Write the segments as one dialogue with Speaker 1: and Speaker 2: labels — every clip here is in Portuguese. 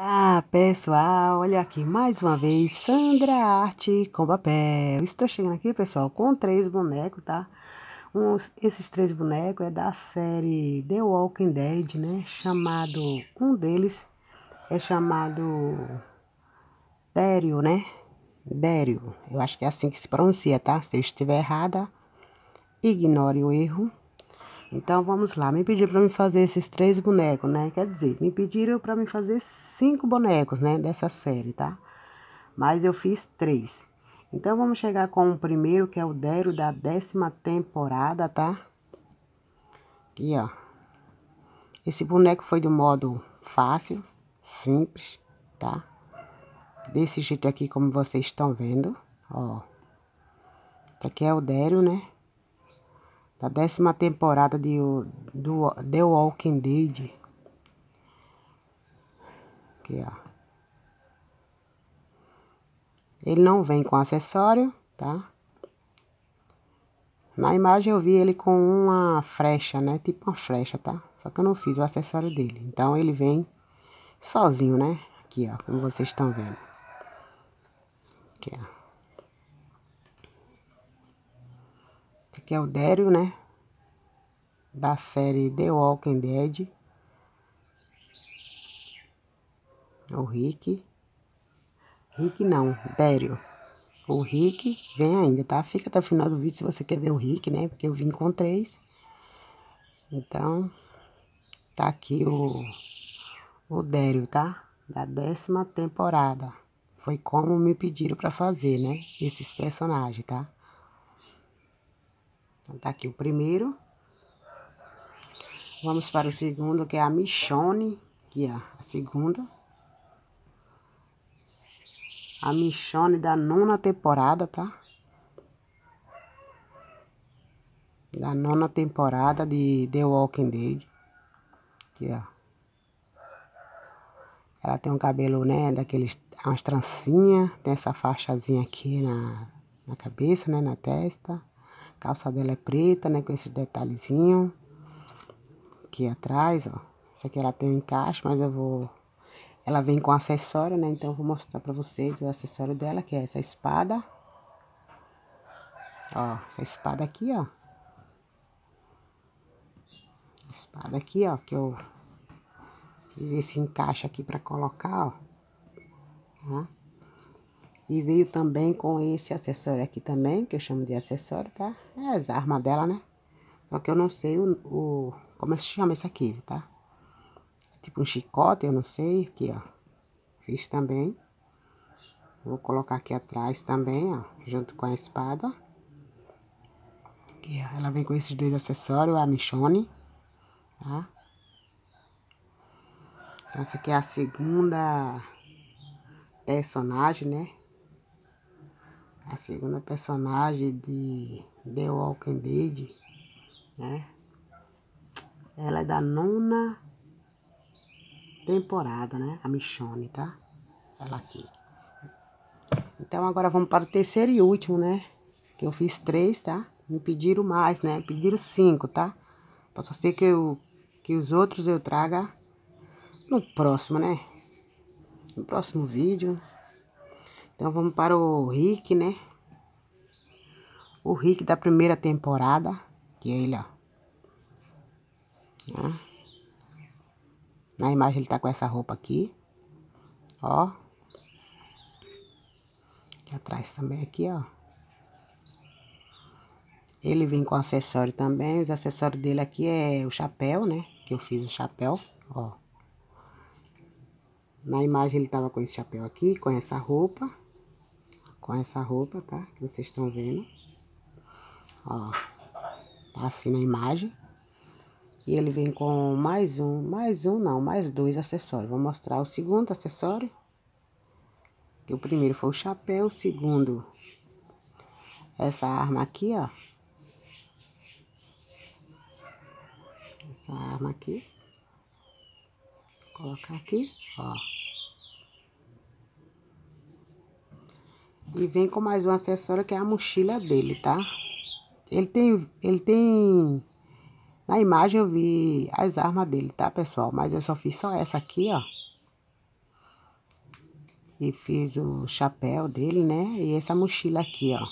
Speaker 1: Ah, pessoal, olha aqui mais uma vez, Sandra Arte com papel. Estou chegando aqui, pessoal, com três bonecos, tá? Um, esses três bonecos é da série The Walking Dead, né? Chamado, um deles é chamado Dério, né? Dério, eu acho que é assim que se pronuncia, tá? Se eu estiver errada, ignore o erro. Então vamos lá, me pediram para me fazer esses três bonecos, né? Quer dizer, me pediram para me fazer cinco bonecos, né? Dessa série, tá? Mas eu fiz três. Então vamos chegar com o primeiro, que é o Dero da décima temporada, tá? Aqui, ó. Esse boneco foi do modo fácil, simples, tá? Desse jeito aqui, como vocês estão vendo, ó. Esse aqui é o Dero, né? da décima temporada de do, The Walking Dead. Aqui, ó. Ele não vem com acessório, tá? Na imagem eu vi ele com uma flecha né? Tipo uma flecha, tá? Só que eu não fiz o acessório dele. Então ele vem sozinho, né? Aqui, ó, como vocês estão vendo. Aqui, ó. que é o Dério, né? Da série The Walking Dead. O Rick. Rick não, Dério. O Rick vem ainda, tá? Fica até o final do vídeo se você quer ver o Rick, né? Porque eu vim com três. Então, tá aqui o, o Dério, tá? Da décima temporada. Foi como me pediram para fazer, né? Esses personagens, tá? Então, tá aqui o primeiro. Vamos para o segundo, que é a Michone, que ó, é a segunda. A Michone da nona temporada, tá? Da nona temporada de The Walking Dead. Aqui, ó. É. Ela tem um cabelo, né, daqueles, umas trancinhas, tem essa faixazinha aqui na, na cabeça, né, na testa calça dela é preta, né? Com esse detalhezinho aqui atrás, ó. Isso aqui ela tem um encaixe, mas eu vou... Ela vem com acessório, né? Então, eu vou mostrar pra vocês o acessório dela, que é essa espada. Ó, essa espada aqui, ó. Espada aqui, ó, que eu fiz esse encaixe aqui pra colocar, ó. Ó. E veio também com esse acessório aqui também, que eu chamo de acessório, tá? É as armas dela, né? Só que eu não sei o, o como é que chama esse aqui, tá? Tipo um chicote, eu não sei. Aqui, ó. Fiz também. Vou colocar aqui atrás também, ó. Junto com a espada. Aqui, ó. Ela vem com esses dois acessórios, a Michone, tá? Então, essa aqui é a segunda personagem, né? a segunda personagem de The Walking Dead, né? Ela é da nona temporada, né? A Michonne, tá? Ela aqui. Então agora vamos para o terceiro e último, né? Que eu fiz três, tá? Me pediram mais, né? Pediram cinco, tá? Posso ser que, eu, que os outros eu traga no próximo, né? No próximo vídeo. Então vamos para o Rick, né? O Rick da primeira temporada, que é ele, ó. Né? Na imagem ele tá com essa roupa aqui, ó. Aqui atrás também, aqui, ó. Ele vem com acessório também, os acessórios dele aqui é o chapéu, né? Que eu fiz o chapéu, ó. Na imagem ele tava com esse chapéu aqui, com essa roupa com essa roupa, tá? Que vocês estão vendo. Ó, tá assim na imagem. E ele vem com mais um, mais um não, mais dois acessórios. Vou mostrar o segundo acessório. Que o primeiro foi o chapéu, o segundo essa arma aqui, ó. Essa arma aqui. Vou colocar aqui, ó. E vem com mais um acessório que é a mochila dele, tá? Ele tem, ele tem... Na imagem eu vi as armas dele, tá, pessoal? Mas eu só fiz só essa aqui, ó. E fiz o chapéu dele, né? E essa mochila aqui, ó.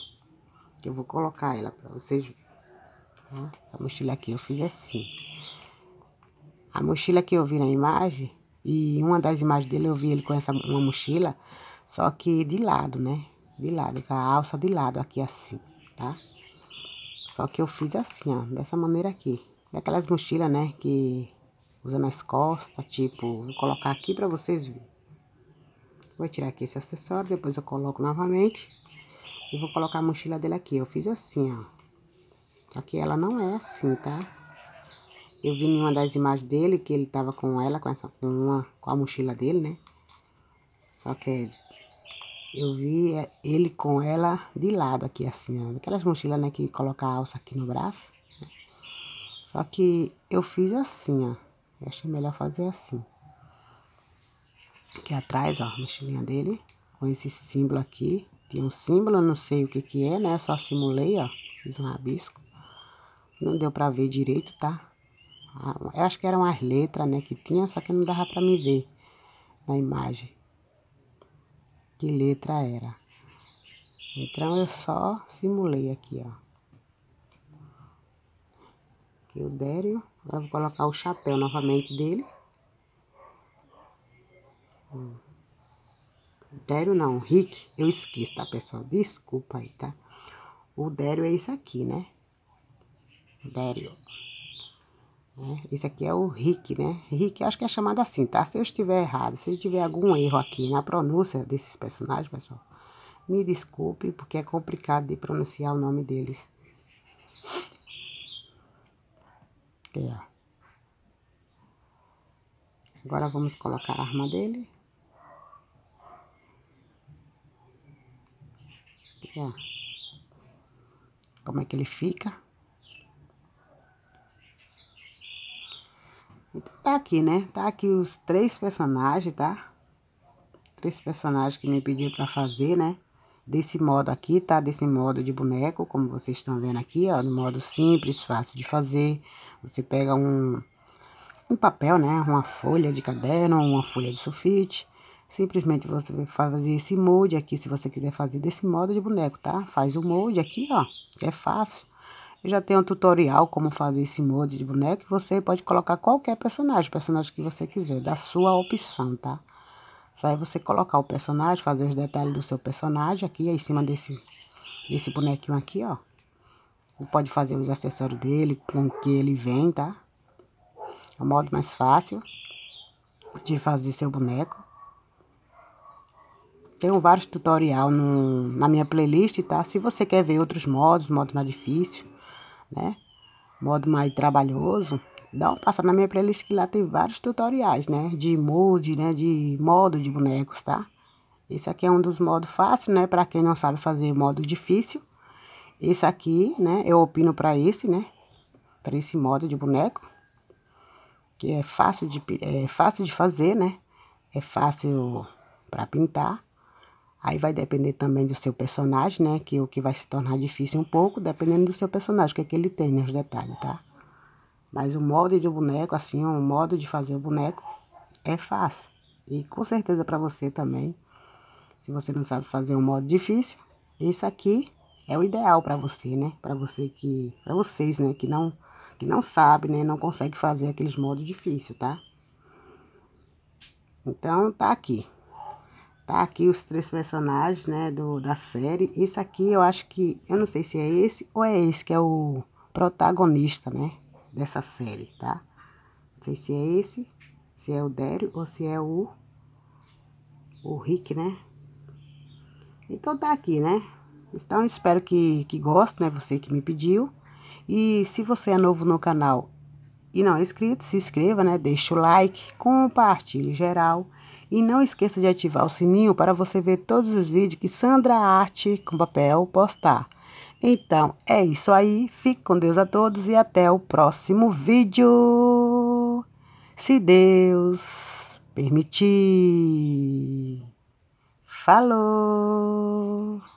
Speaker 1: Eu vou colocar ela pra vocês verem. Tá? Essa mochila aqui eu fiz assim. A mochila que eu vi na imagem, e uma das imagens dele eu vi ele com essa uma mochila, só que de lado, né? de lado, com a alça de lado aqui assim, tá? Só que eu fiz assim, ó, dessa maneira aqui. Daquelas mochilas, né, que usa nas costas, tipo, vou colocar aqui pra vocês verem. Vou tirar aqui esse acessório, depois eu coloco novamente. E vou colocar a mochila dele aqui. Eu fiz assim, ó. Só que ela não é assim, tá? Eu vi em uma das imagens dele que ele tava com ela, com, essa, com, uma, com a mochila dele, né? Só que é eu vi é, ele com ela de lado aqui, assim, aquelas mochilas, né, que coloca a alça aqui no braço. Né? Só que eu fiz assim, ó. Eu achei melhor fazer assim. Aqui atrás, ó, a mochilinha dele, com esse símbolo aqui. Tem um símbolo, não sei o que que é, né, só simulei, ó, fiz um rabisco. Não deu pra ver direito, tá? Ah, eu acho que eram as letras, né, que tinha, só que não dava pra me ver na imagem. Que letra era. Então, eu só simulei aqui, ó. Aqui o Dério. Agora, vou colocar o chapéu novamente dele. O hum. Dério não, o Rick. Eu esqueci, tá, pessoal? Desculpa aí, tá? O Dério é isso aqui, né? Dério. Né? Esse aqui é o Rick, né? Rick, acho que é chamado assim, tá? Se eu estiver errado, se eu tiver algum erro aqui na pronúncia desses personagens, pessoal, me desculpe, porque é complicado de pronunciar o nome deles. É, ó. Agora vamos colocar a arma dele. É. Como é que ele fica? tá aqui, né? Tá aqui os três personagens, tá? Três personagens que me pediram pra fazer, né? Desse modo aqui, tá? Desse modo de boneco, como vocês estão vendo aqui, ó. No modo simples, fácil de fazer. Você pega um, um papel, né? Uma folha de caderno, uma folha de sulfite. Simplesmente você vai fazer esse molde aqui, se você quiser fazer desse modo de boneco, tá? Faz o molde aqui, ó. É fácil. Eu já tenho um tutorial como fazer esse molde de boneco. Você pode colocar qualquer personagem, personagem que você quiser, da sua opção, tá? Só é você colocar o personagem, fazer os detalhes do seu personagem aqui, em cima desse, desse bonequinho aqui, ó. Você pode fazer os acessórios dele, com que ele vem, tá? É o modo mais fácil de fazer seu boneco. Tenho vários tutorial no, na minha playlist, tá? Se você quer ver outros modos, modos mais difíceis, né? Modo mais trabalhoso. Dá uma passada na minha playlist que lá tem vários tutoriais, né? De molde né? De modo de bonecos, tá? Esse aqui é um dos modos fáceis, né? Pra quem não sabe fazer modo difícil. Esse aqui, né? Eu opino pra esse, né? Pra esse modo de boneco. Que é fácil de, é fácil de fazer, né? É fácil pra pintar. Aí vai depender também do seu personagem, né? Que o que vai se tornar difícil um pouco, dependendo do seu personagem, o que é que ele tem, né? Os detalhes, tá? Mas o molde de boneco, assim, o modo de fazer o boneco é fácil. E com certeza para você também. Se você não sabe fazer um modo difícil, isso aqui é o ideal para você, né? Para você que, para vocês, né, que não que não sabe, né, não consegue fazer aqueles modos difíceis, tá? Então tá aqui. Tá aqui os três personagens, né, do, da série. Esse aqui eu acho que, eu não sei se é esse ou é esse que é o protagonista, né, dessa série, tá? Não sei se é esse, se é o Dério ou se é o, o Rick, né? Então tá aqui, né? Então espero que, que goste, né, você que me pediu. E se você é novo no canal e não é inscrito, se inscreva, né? Deixa o like, compartilhe geral e não esqueça de ativar o sininho para você ver todos os vídeos que Sandra Arte com papel postar. Então é isso aí, fique com Deus a todos e até o próximo vídeo. Se Deus permitir. Falou!